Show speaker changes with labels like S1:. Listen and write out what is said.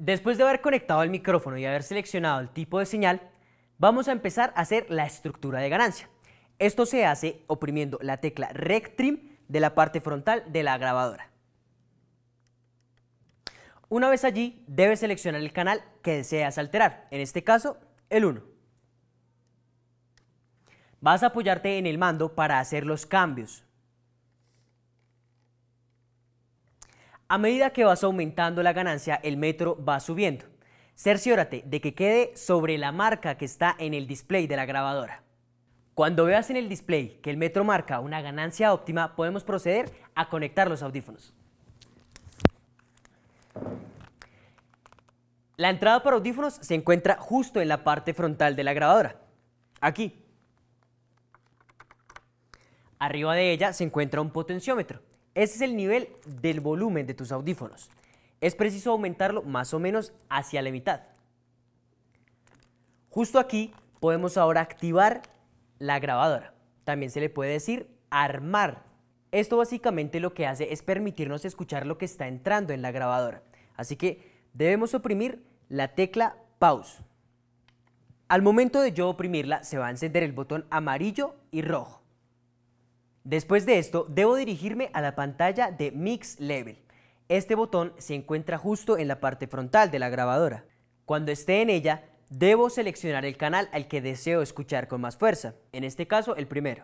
S1: Después de haber conectado el micrófono y haber seleccionado el tipo de señal, vamos a empezar a hacer la estructura de ganancia. Esto se hace oprimiendo la tecla Rec Trim de la parte frontal de la grabadora. Una vez allí, debes seleccionar el canal que deseas alterar, en este caso, el 1. Vas a apoyarte en el mando para hacer los cambios. A medida que vas aumentando la ganancia, el metro va subiendo. Cerciórate de que quede sobre la marca que está en el display de la grabadora. Cuando veas en el display que el metro marca una ganancia óptima, podemos proceder a conectar los audífonos. La entrada para audífonos se encuentra justo en la parte frontal de la grabadora, aquí. Arriba de ella se encuentra un potenciómetro ese es el nivel del volumen de tus audífonos. Es preciso aumentarlo más o menos hacia la mitad. Justo aquí podemos ahora activar la grabadora. También se le puede decir armar. Esto básicamente lo que hace es permitirnos escuchar lo que está entrando en la grabadora. Así que debemos oprimir la tecla pause. Al momento de yo oprimirla se va a encender el botón amarillo y rojo. Después de esto, debo dirigirme a la pantalla de Mix Level. Este botón se encuentra justo en la parte frontal de la grabadora. Cuando esté en ella, debo seleccionar el canal al que deseo escuchar con más fuerza, en este caso el primero.